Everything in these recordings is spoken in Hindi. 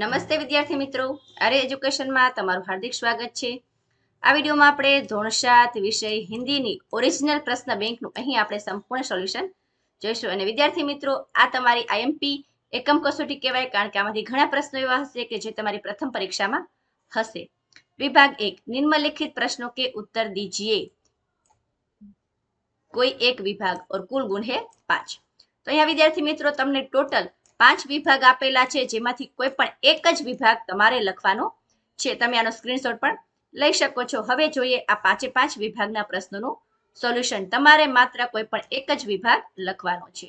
નમસ્તે વિદ્યાર્થી મિત્રો અરે એજ્યુકેશનમાં તમારું હાર્દિક સ્વાગત છે આ વિડીયોમાં આપણે ધોરણ સાત વિષય હિન્દીની ઓરિજિનલ પ્રશ્ન બેંકનું અહીં આપણે સંપૂર્ણ સોલ્યુશન જોઈશું અને વિદ્યાર્થી મિત્રો આ તમારી આઈએમપી એકમ કસોટી કહેવાય કારણ કે આમાંથી ઘણા પ્રશ્નો એવા હશે કે જે તમારી પ્રથમ પરીક્ષામાં હશે વિભાગ એક નિમ્નલિખિત પ્રશ્નો કે ઉત્તર દીજીએ કોઈ એક વિભાગ ઓર કુલ ગુણ હે પાંચ તો અહીંયા વિદ્યાર્થી મિત્રો તમને ટોટલ પાંચ વિભાગ આપેલા છે જેમાંથી કોઈ પણ એક જ વિભાગ તમારે લખવાનો છે તમે આનો સ્ક્રીનશોટ પણ લઈ શકો છો હવે જોઈએ આ પાંચે પાંચ વિભાગના પ્રશ્નોનું સોલ્યુશન તમારે માત્ર કોઈ પણ એક જ વિભાગ લખવાનો છે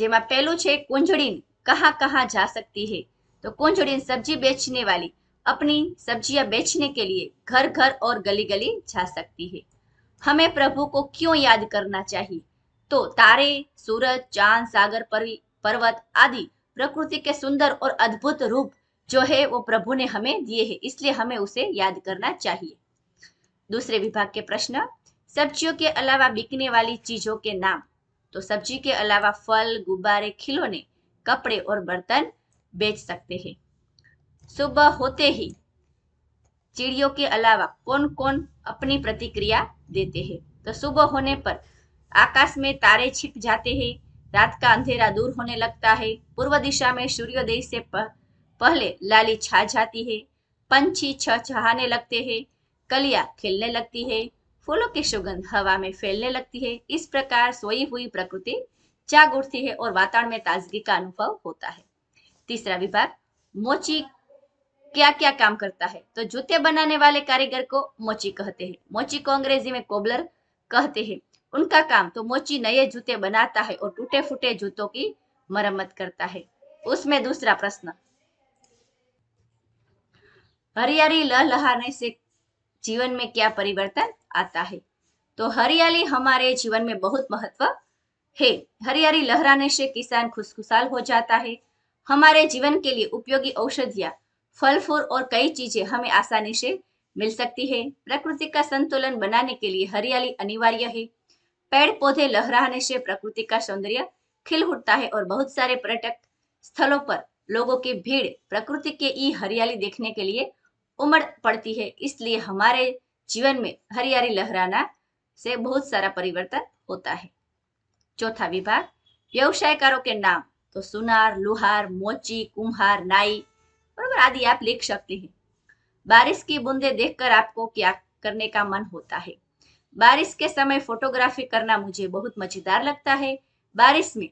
જેમાં પહેલું છે કુંજડીન કહા કહા જા સકતી હે તો કુંજળીન સબ્જી બેચને વાલી अपनी सब्जियां બેચને કે लिए ઘર ઘર ઓર ગલી ગલી જા सकती હે હમે પ્રભુ કો क्यों યાદ કરના चाहिए तो तारे सूरज चांद सागर पर्वत आदि प्रकृति के सुंदर और अद्भुत रूप जो है वो प्रभु ने हमें दिए है इसलिए हमें उसे याद करना चाहिए दूसरे विभाग के प्रश्न सब्जियों के अलावा बिकने वाली चीजों के नाम तो सब्जी के अलावा फल गुब्बारे खिलौने कपड़े और बर्तन बेच सकते हैं सुबह होते ही चिड़ियों के अलावा कौन कौन अपनी प्रतिक्रिया देते हैं तो सुबह होने पर आकाश में तारे छिप जाते हैं रात का अंधेरा दूर होने लगता है पूर्व दिशा में सूर्योदय से पहले लाली छा जाती है पंछी छहाने लगते हैं कलिया खिलने लगती है फूलों की सुगंध हवा में फैलने लगती है इस प्रकार सोई हुई प्रकृति जाग उठती है और वातावरण में ताजगी का अनुभव होता है तीसरा विभाग मोची क्या क्या काम करता है तो जूते बनाने वाले कारीगर को मोची कहते हैं मोची को अंग्रेजी में कोबलर कहते हैं उनका काम तो मोची नए जूते बनाता है और टूटे फूटे जूतों की मरम्मत करता है उसमें दूसरा प्रश्न हरियाली लहलहाने से जीवन में क्या परिवर्तन आता है तो हरियाली हमारे जीवन में बहुत महत्व है हरियाली लहराने से किसान खुशखुशाल हो जाता है हमारे जीवन के लिए उपयोगी औषधियां फल फूल और कई चीजें हमें आसानी से मिल सकती है प्रकृति का संतुलन बनाने के लिए हरियाली अनिवार्य है पेड़ पौधे लहराने से प्रकृति का सौंदर्य खिल उठता है और बहुत सारे पर्यटक स्थलों पर लोगों की भीड़ प्रकृति के ई हरियाली देखने के लिए उमड़ पड़ती है इसलिए हमारे जीवन में हरियाली लहराना से बहुत सारा परिवर्तन होता है चौथा विभाग व्यवसायकारों के नाम तो सुनार लुहार मोची कुम्हार नाई बराबर आदि आप लिख सकते हैं बारिश की बूंदे देखकर आपको क्या करने का मन होता है बारिश के समय फोटोग्राफी करना मुझे बहुत मजेदार लगता है बारिश में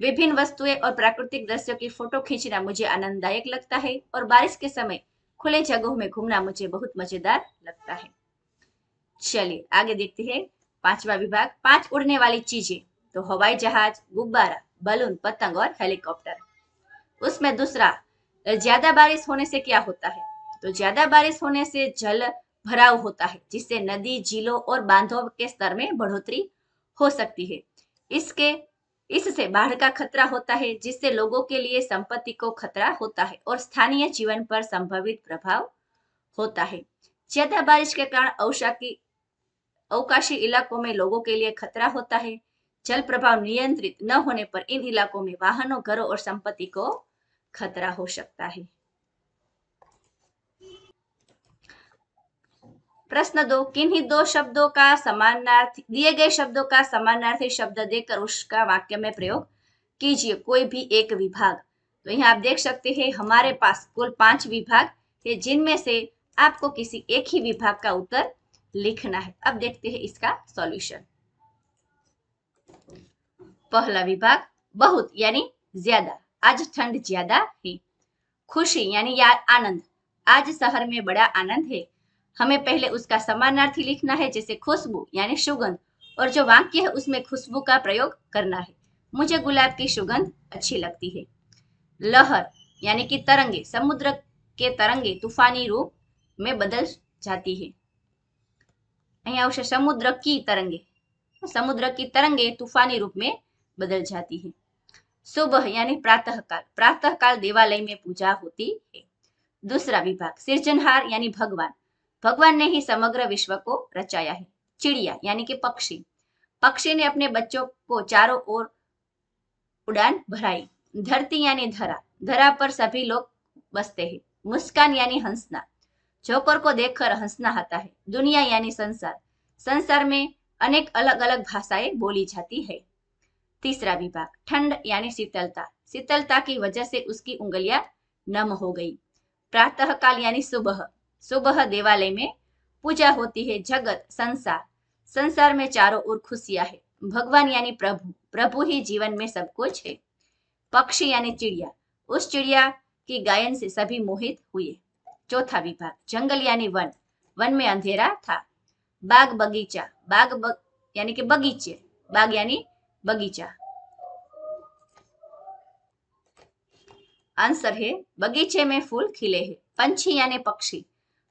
विभिन्न वस्तुएं और प्राकृतिक दृश्यों की फोटो खींचना मुझे आनंददायक लगता है और बारिश के समय खुले जगहों में घूमना मुझे बहुत मजेदार लगता है चलिए आगे देखते हैं पांचवा विभाग पांच उड़ने वाली चीजें तो हवाई जहाज गुब्बारा बलून पतंग और हेलीकॉप्टर उसमें दूसरा ज्यादा बारिश होने से क्या होता है तो ज्यादा बारिश होने से जल भराव होता है जिससे नदी झीलों और बांधों के स्तर में बढ़ोतरी हो सकती है इसके इससे बाढ़ का खतरा होता है जिससे लोगों के लिए संपत्ति को खतरा होता है और स्थानीय जीवन पर संभावित प्रभाव होता है ज्यादा बारिश के कारण अवशाकी अवकाशी इलाकों में लोगों के लिए खतरा होता है जल प्रभाव नियंत्रित न होने पर इन इलाकों में वाहनों घरों और संपत्ति को खतरा हो सकता है प्रश्न दो किन ही दो शब्दों का समानार्थी दिए गए शब्दों का समानार्थी शब्द देकर उसका वाक्य में प्रयोग कीजिए कोई भी एक विभाग तो यहाँ आप देख सकते हैं हमारे पास कुल पांच विभाग है जिनमें से आपको किसी एक ही विभाग का उत्तर लिखना है अब देखते हैं इसका सॉल्यूशन पहला विभाग बहुत यानी ज्यादा आज ठंड ज्यादा है खुशी यानी यार आनंद आज शहर में बड़ा आनंद है हमें पहले उसका समानार्थी लिखना है जैसे खुशबू यानी सुगंध और जो वाक्य है उसमें खुशबू का प्रयोग करना है मुझे गुलाब की सुगंध अच्छी लगती है लहर यानी कि तरंगे समुद्र के तरंगे तूफानी रूप में बदल जाती है अवश्य समुद्र की तरंगे समुद्र की तरंगे तूफानी रूप में बदल जाती है सुबह यानी प्रातःकाल प्रातःकाल देवालय में पूजा होती है दूसरा विभाग सृजनहार यानी भगवान भगवान ने ही समग्र विश्व को रचाया है चिड़िया यानी कि पक्षी पक्षी ने अपने बच्चों को चारों ओर उड़ान भराई धरती यानी धरा धरा पर सभी लोग बसते हैं मुस्कान यानी हंसना जोकर को देखकर हंसना आता है दुनिया यानी संसार संसार में अनेक अलग अलग भाषाएं बोली जाती है तीसरा विभाग ठंड यानी शीतलता शीतलता की वजह से उसकी उंगलियां नम हो गई प्रातः काल यानी सुबह सुबह देवालय में पूजा होती है जगत संसार संसार में चारों ओर खुशियां है भगवान यानी प्रभु प्रभु ही जीवन में सब कुछ है पक्षी यानी चिड़िया उस चिड़िया की गायन से सभी मोहित हुए चौथा विभाग जंगल यानी वन वन में अंधेरा था बाग बगीचा बाग बग, यानी कि बगीचे बाग यानी बगीचा आंसर है बगीचे में फूल खिले हैं पंछी यानी पक्षी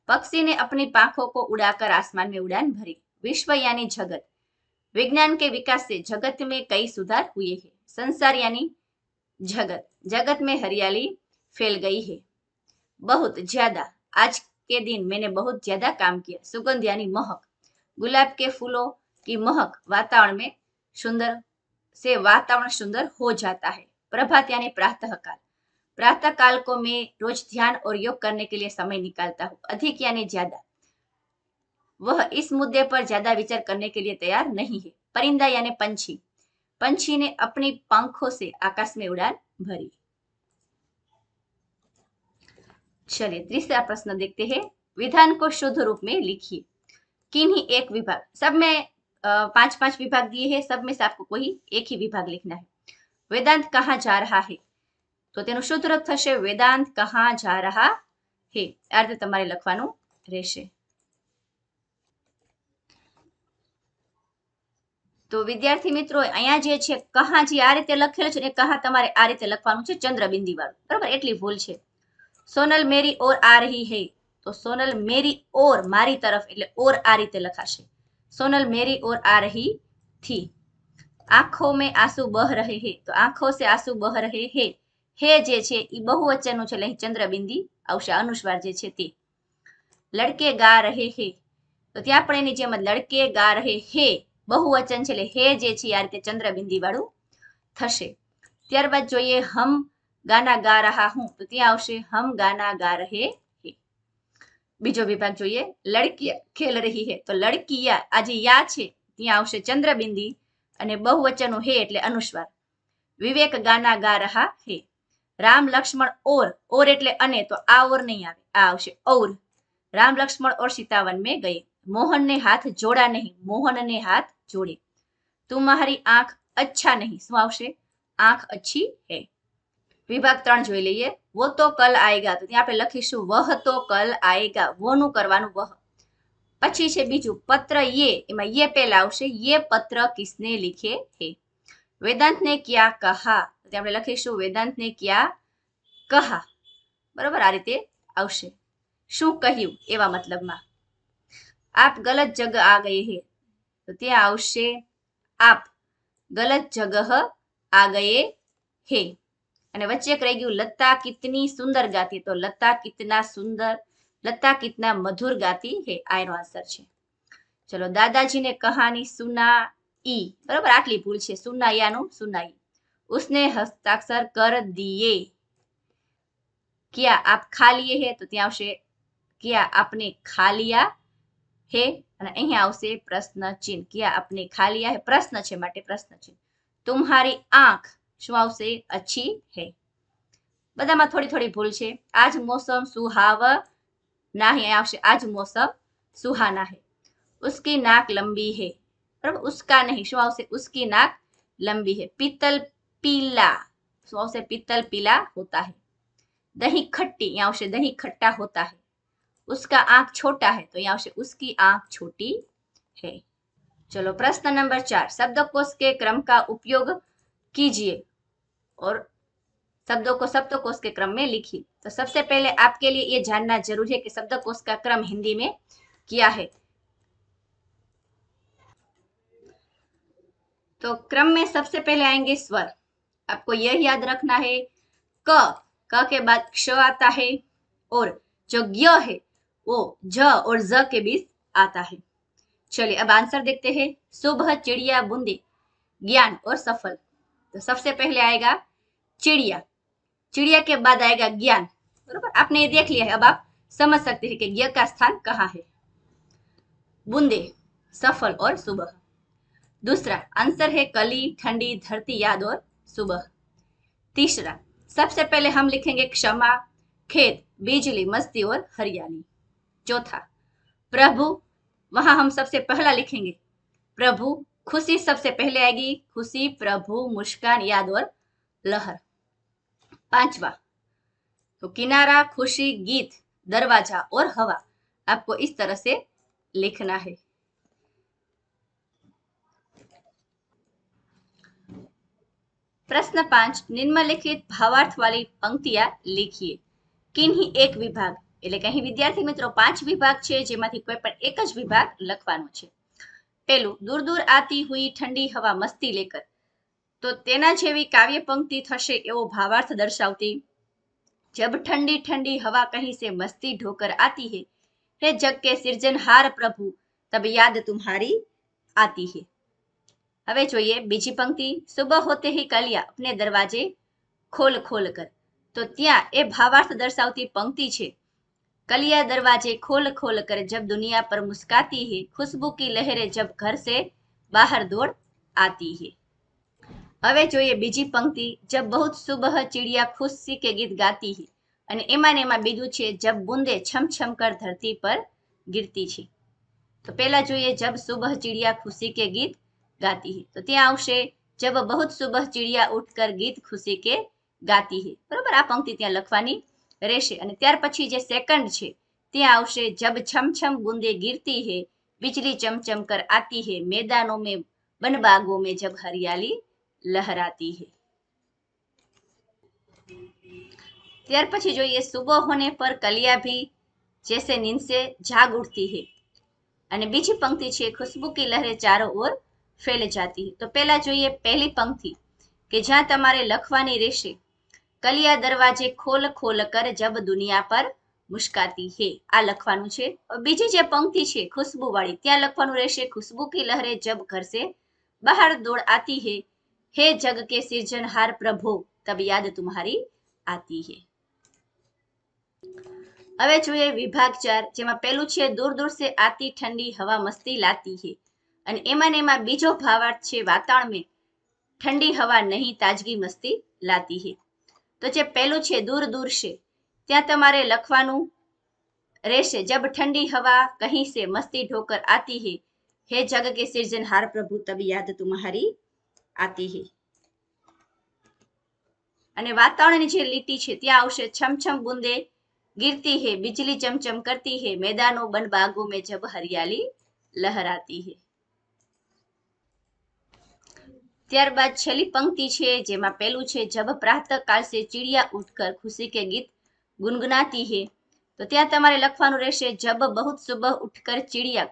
पक्षी ने अपनी पाखों को उड़ाकर आसमान में उड़ान भरी विश्व यानी जगत विज्ञान के विकास से जगत में कई सुधार हुए हैं संसार यानी जगत जगत में हरियाली फैल गई है बहुत ज्यादा आज के दिन मैंने बहुत ज्यादा काम किया सुगंध यानी महक गुलाब के फूलों की महक वातावरण में सुंदर से वातावरण सुंदर हो जाता है प्रभात यानी प्रातः काल प्रातः काल को मैं रोज ध्यान और योग करने के लिए समय निकालता हूँ अधिक यानी ज्यादा वह इस मुद्दे पर ज्यादा विचार करने के लिए तैयार नहीं है परिंदा यानी पंछी पंछी ने अपनी पंखों से आकाश में उड़ान भरी चलिए तीसरा प्रश्न देखते हैं विधान को शुद्ध रूप में लिखिए किन्हीं एक विभाग सब में पांच पांच विभाग दिए हैं सब में से आपको कोई एक ही विभाग लिखना है वेदांत कहाँ जा रहा है તો તેનું શુદ્ધ રૂપ થશે વેદાંત કહા જા રહા હે આ રીતે તમારે લખવાનું રહેશે તો વિદ્યાર્થી મિત્રો અહીંયા જે છે કહા જે આ રીતે લખેલું છે કહા તમારે આ રીતે લખવાનું છે ચંદ્રબિંદી વાળું બરાબર એટલી ભૂલ છે સોનલ મેરી ઓર આ રહી હે તો સોનલ મેરી ઓર મારી તરફ એટલે ઓર આ રીતે લખાશે સોનલ મેરી ઓર આ રહી થી આંખો મેં આંસુ બહ રહે હે તો આંખો સે આંસુ બહ રહે હે હે જે છે એ બહુવચનનું છે એટલે ચંદ્રબિંદી આવશે અનુસ્વાર જે છે તે લડકે ગા રહે હે તો ત્યાં પણ એની જેમ જ લડકે ગા રહે હે બહુવચન છે એટલે હે જે છે આ રીતે ચંદ્રબિંદી વાળું થશે ત્યારબાદ જોઈએ હમ ગાના ગા રહા હું તો ત્યાં આવશે હમ ગાના ગા રહે હે બીજો વિભાગ જોઈએ લડકી ખેલ રહી હે તો લડકીયા આ જે યા છે ત્યાં આવશે ચંદ્રબિંદી અને બહુવચનનું હે એટલે અનુસ્વાર વિવેક ગાના ગા રહા હે રામ લક્ષ્મણ ઓર ઓર એટલે અને તો આ ઓર નહીં આવે આ આવશે ઔર રામ લક્ષ્મણ ઓર સીતાવન મેં ગયે મોહનને હાથ જોડા નહીં મોહનને હાથ જોડે તુમ્હારી આંખ અચ્છા નહીં શું આવશે આંખ અચ્છી હે વિભાગ ત્રણ જોઈ લઈએ વો તો કલ આએગા તો ત્યાં આપણે લખીશું વહ તો કલ આએગા વોનું કરવાનું વહ પછી છે બીજું પત્ર યે એમાં યે પેલા આવશે યે પત્ર કિસને લિખે હે વેદાંતને ક્યાં કહા તો આપણે લખીશું વેદાંતને ક્યાં કહા બરોબર આ રીતે આવશે શું કહ્યું એવા મતલબમાં આપ ગલત જગ આ ગઈ હે તો ત્યાં આવશે આપ ગલત જગહ આ ગયે હે અને વચ્ચે એક રહી ગયું લતા કિતની સુંદર ગાતી તો લતા કિતના સુંદર લતા કિતના મધુર ગાતી હે આ એનો આન્સર છે ચલો દાદાજીને કહાની સુના ઈ બરોબર આટલી ભૂલ છે સુના યાનું સુનાઈ उसने हस्ताक्षर कर दिए क्या आप खा लिए है तो त्या क्या आपने खा लिया अच्छी है बदा थोड़ी थोड़ी भूल है आज मौसम सुहाव नहीं आज मौसम है उसकी नाक लंबी है उसका नहीं शू उसकी नाक लंबी है पीतल पीला सौ से पीतल पीला होता है दही खट्टी यहाँ से दही खट्टा होता है उसका आंख छोटा है तो यहाँ से उसकी आंख छोटी है चलो प्रश्न नंबर चार शब्दकोश के क्रम का उपयोग कीजिए और शब्दों को शब्दकोश के क्रम में लिखिए तो सबसे पहले आपके लिए ये जानना जरूरी है कि शब्दकोश का क्रम हिंदी में किया है तो क्रम में सबसे पहले आएंगे स्वर आपको यह याद रखना है क क के बाद क्ष आता है और जो ज्ञ है वो ज और ज के बीच आता है चलिए अब आंसर देखते हैं सुबह चिड़िया बूंदी ज्ञान और सफल तो सबसे पहले आएगा चिड़िया चिड़िया के बाद आएगा ज्ञान बरबर आपने ये देख लिया है अब आप समझ सकते हैं कि ज्ञ का स्थान कहाँ है बूंदे सफल और सुबह दूसरा आंसर है कली ठंडी धरती याद और सुबह तीसरा सबसे पहले हम लिखेंगे क्षमा खेत बिजली मस्ती और हरियाली चौथा प्रभु वहां हम सबसे पहला लिखेंगे प्रभु खुशी सबसे पहले आएगी खुशी प्रभु मुस्कान याद और लहर पांचवा तो किनारा खुशी गीत दरवाजा और हवा आपको इस तरह से लिखना है પ્રશ્ન 5 નિમમલખિત ભાવાર્થ વાળી પંક્તિ આ લખીયે કિનહી એક વિભાગ એટલે કહી વિદ્યાર્થી મિત્રો પાંચ વિભાગ છે જેમાંથી કોઈ પણ એક જ વિભાગ લખવાનો છે પેલું દૂર દૂર આતી હુઈ ઠંડી હવા મસ્તી લેકર તો તેના જેવી કાવ્ય પંક્તિ થશે એવો ભાવાર્થ દર્શાવતી જબ ઠંડી ઠંડી હવા કહી સે મસ્તી ઢોકર આતી હે હે જગ કે સર્જનહાર પ્રભુ તબ યાદ તુમहारी આતી હે હવે જોઈએ બીજી પંક્તિ સુબહ હોતે હિ કલિયા અપને દરવાજે ખોલ ખોલ કર તો ત્યાં એ ભાવાર્થ દર્શાવતી પંક્તિ છે કલિયા દરવાજે ખોલ ખોલ કર જબ દુનિયા પર મુસ્કાતી હે ખુશબુ કી લહેરે જબ ઘર સે બહાર દોડ આતી હે હવે જોઈએ બીજી પંક્તિ જબ બહુત સુબહ ચિડિયા ખુશી કે ગીત ગાતી હે અને એમાં ને એમાં બીજું છે જબ બુંદે છમ છમ કર ધરતી પર ગીરતી છે તો પહેલા જોઈએ જબ સુબહ ચિડિયા ખુશી કે ગીત ગાતી હે તો ત્યાં આવશે જબ બહુત સુબહ ચીડિયા ઉઠકર ગીત ખુશી કે ગાતી હે બરોબર આ પંક્તિ ત્યાં લખવાની રહેશે અને ત્યાર પછી જે સેકન્ડ છે તે આવશે જબ છમછમ બુંદે ગીરતી હે બિજલી ચમચમ કર આતી હે મેદાનો મે બન બાગો મે જબ હરિયાલી લહેરાતી હે ત્યાર પછી જોઈએ સુબહ હોને પર કલિયા ભી જૈસે નીંદ સે જાગ ઉઠતી હે અને બીજી પંક્તિ છે ખુશ્બુ કી લહેરે ચારો ઓર ફેલ જાતી તો પહેલા જોઈએ પહેલી પંક્તિ કે જ્યાં તમારે લખવાની રહેશે કલિયા દરવાજે ખોલ ખોલ કર જબ દુનિયા પર મુસ્કાતી હે આ લખવાનું છે બીજી જે પંક્તિ છે ખુશ્બુ વાળી ત્યાં લખવાનું રહેશે ખુશ્બુ કી લહેરે જબ ઘર સે બહાર દોડ આતી હે હે જગ કે સિર્જનહાર પ્રભુ તબ યાદ તુમ્હારી આતી હે હવે જોઈએ વિભાગ ચાર જેમાં પહેલું છે દૂર દૂર સે આતી ઠંડી હવા મસ્તી લાતી હે અને એમાં ને એમાં બીજો ભાવાર્થ છે વાતાવરણ મેં ઠંડી હવા નહીં તાજગી મસ્તી લાતી હે તો જે પહેલું છે દૂર દૂર છે ત્યાં તમારે લખવાનું રહેશે જબ ઠંડી હવા કહી સે મસ્તી ઢોકર આતી હે હે જગ કે સિર્જન હાર પ્રભુ તબ યાદ તુમ્હારી આતી હે અને વાતાવરણની જે લીટી છે ત્યાં આવશે છમછમ બુંદે ગીરતી है बिजली ચમચમ કરતી હે મેદાનો बन બાગો મેં જબ હરિયાળી लहराती હે त्यारबाद पंक्ति छे जेमा पेलू जब प्रातः काल से चिड़िया उठकर खुशी के गीत गुनगुनाती है तो त्या तमारे बहुत सुबह उठकर चिड़िया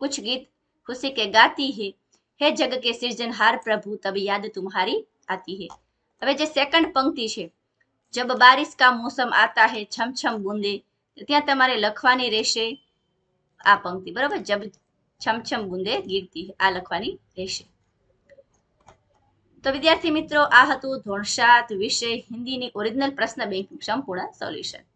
कुछ गीत खुशी के गाती है सृजनहार प्रभु तब याद तुम्हारी आती है हम जो सेकंड पंक्ति छे जब बारिश का मौसम आता है छम छम बूंदे तो त्या लखवा लखवानी रहेशे आ पंक्ति बराबर जब छम छम बूंदे गिरती है आ लखवा रहेशे તો વિદ્યાર્થી મિત્રો આ હતું ધોરણ સાત વિષય હિન્દીની ઓરિજિનલ પ્રશ્ન બેંક સંપૂર્ણ સોલ્યુશન